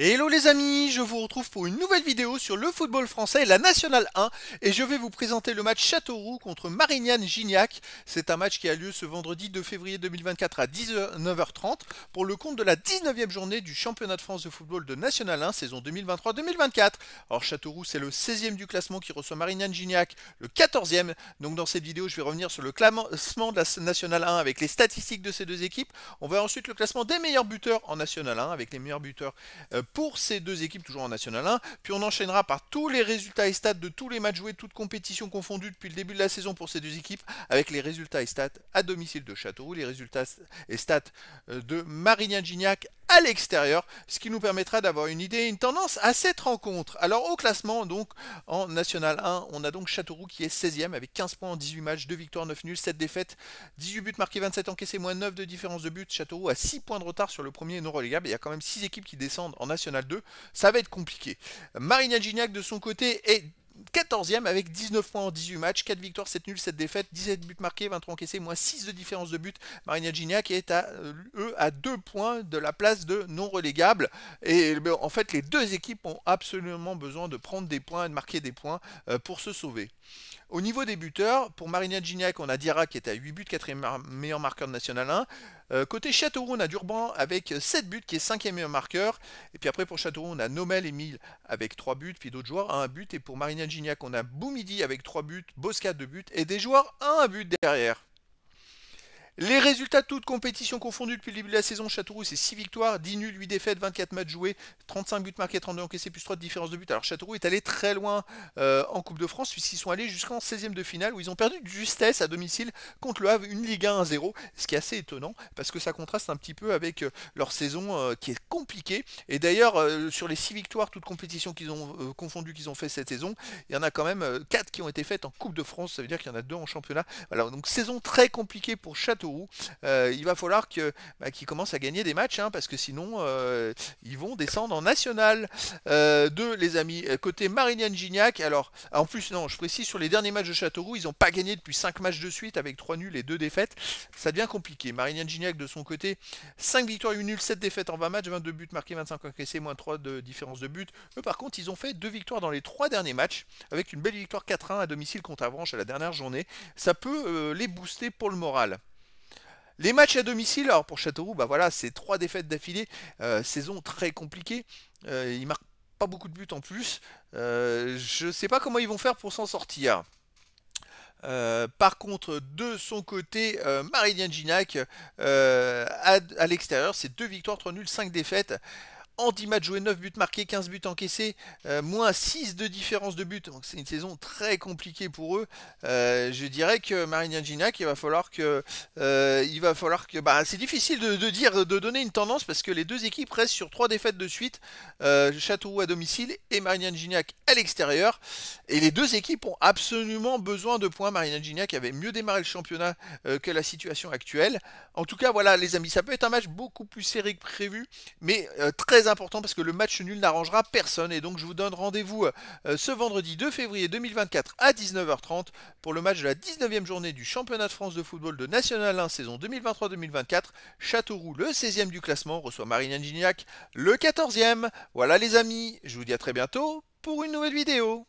Hello les amis, je vous retrouve pour une nouvelle vidéo sur le football français la Nationale 1 et je vais vous présenter le match Châteauroux contre Marignane Gignac. C'est un match qui a lieu ce vendredi 2 février 2024 à 19h30 pour le compte de la 19e journée du championnat de France de football de National 1 saison 2023-2024. Alors Châteauroux c'est le 16e du classement qui reçoit Marignane Gignac, le 14e. Donc dans cette vidéo, je vais revenir sur le classement de la Nationale 1 avec les statistiques de ces deux équipes. On va ensuite le classement des meilleurs buteurs en National 1 avec les meilleurs buteurs euh, pour ces deux équipes, toujours en National 1. Puis on enchaînera par tous les résultats et stats de tous les matchs joués, toutes compétitions confondues depuis le début de la saison pour ces deux équipes, avec les résultats et stats à domicile de Châteauroux, les résultats et stats euh, de Marignan-Gignac à l'extérieur, ce qui nous permettra d'avoir une idée et une tendance à cette rencontre. Alors au classement, donc en National 1, on a donc Châteauroux qui est 16e avec 15 points en 18 matchs, 2 victoires, 9 nuls, 7 défaites, 18 buts marqués, 27 encaissés, moins 9 de différence de buts. Châteauroux a 6 points de retard sur le premier non relégable. Il y a quand même six équipes qui descendent en National 2. Ça va être compliqué. Marina Gignac de son côté est 14e avec 19 points en 18 matchs, 4 victoires, 7 nuls, 7 défaites, 17 buts marqués, 23 encaissés, moins 6 de différence de but. Marina Gignac est à, euh, eux à 2 points de la place de non relégable. Et ben, en fait, les deux équipes ont absolument besoin de prendre des points et de marquer des points euh, pour se sauver. Au niveau des buteurs, pour Marina Gignac, on a Dira qui est à 8 buts, 4 meilleur marqueur de National 1. Euh, côté Châteauroux, on a Durban avec 7 buts, qui est 5 marqueur. Et puis après, pour Châteauroux, on a Nomel Mille avec 3 buts, puis d'autres joueurs à 1 but. Et pour Marina Gignac, on a Boumidi avec 3 buts, Bosca 2 buts, et des joueurs à 1 but derrière. Les résultats, de toutes compétitions confondues depuis le début de la saison, Châteauroux c'est 6 victoires, 10 nuls, 8 défaites, 24 matchs joués, 35 buts marqués, 32 encaissés, plus 3 de différence de buts. Alors Châteauroux est allé très loin euh, en Coupe de France puisqu'ils sont allés jusqu'en 16e de finale où ils ont perdu de justesse à domicile contre le Havre, une Ligue 1 0 ce qui est assez étonnant parce que ça contraste un petit peu avec euh, leur saison euh, qui est compliquée. Et d'ailleurs, sur les 6 victoires, toutes compétitions qu'ils ont confondues qu'ils ont fait cette saison, il y en a quand même 4 qui ont été faites en Coupe de France, ça veut dire qu'il y en a 2 en championnat. Voilà, donc saison très compliquée pour Châteauroux. Euh, il va falloir bah, qu'ils commencent à gagner des matchs, hein, parce que sinon euh, ils vont descendre en national euh, De les amis. Côté Marignane Gignac, alors en plus non, je précise sur les derniers matchs de Châteauroux, ils n'ont pas gagné depuis 5 matchs de suite avec 3 nuls et 2 défaites. Ça devient compliqué. Marignane Gignac de son côté, 5 victoires, 1 nul, 7 défaites en 20 matchs, 22 buts marqués, 25 encaissés, moins 3 de différence de but. Eux par contre, ils ont fait 2 victoires dans les 3 derniers matchs, avec une belle victoire 4-1 à domicile contre Avranches à la dernière journée. Ça peut les booster pour le moral. Les matchs à domicile, alors pour Châteauroux, bah, voilà, c'est trois défaites d'affilée, euh, saison très compliquée. il euh, ils marquent pas beaucoup de buts en plus. je euh, je sais pas comment ils vont faire pour s'en sortir. par contre, de son côté, euh, Maridien Ginac à, à l'extérieur, c'est deux victoires, 3 nuls, 5 défaites en 10 matchs joués, 9 buts marqués, 15 buts encaissés, euh, moins 6 de différence de but. Donc c'est une saison très compliquée pour eux. Euh, je dirais que Marine Gignac, euh, il va falloir que. il va falloir que. c'est difficile de, dire, de donner une tendance parce que les deux équipes restent sur 3 défaites de suite. Châteauroux à domicile et Marine Gignac à l'extérieur. Et les deux équipes ont absolument besoin de points. Marine Gignac avait mieux démarré le championnat que la situation actuelle. En tout cas, voilà les amis, ça peut être un match beaucoup plus serré que prévu, mais très important parce que le match nul n'arrangera personne. Et donc je vous donne rendez-vous euh, ce vendredi 2 février 2024 à 19h30 pour le match de la 19e journée du championnat de France de football de National 1 saison 2023-2024. Châteauroux, le 16e du classement, reçoit Marine Gignac, le 14e. Voilà les amis, je vous dis à très bientôt pour une nouvelle vidéo.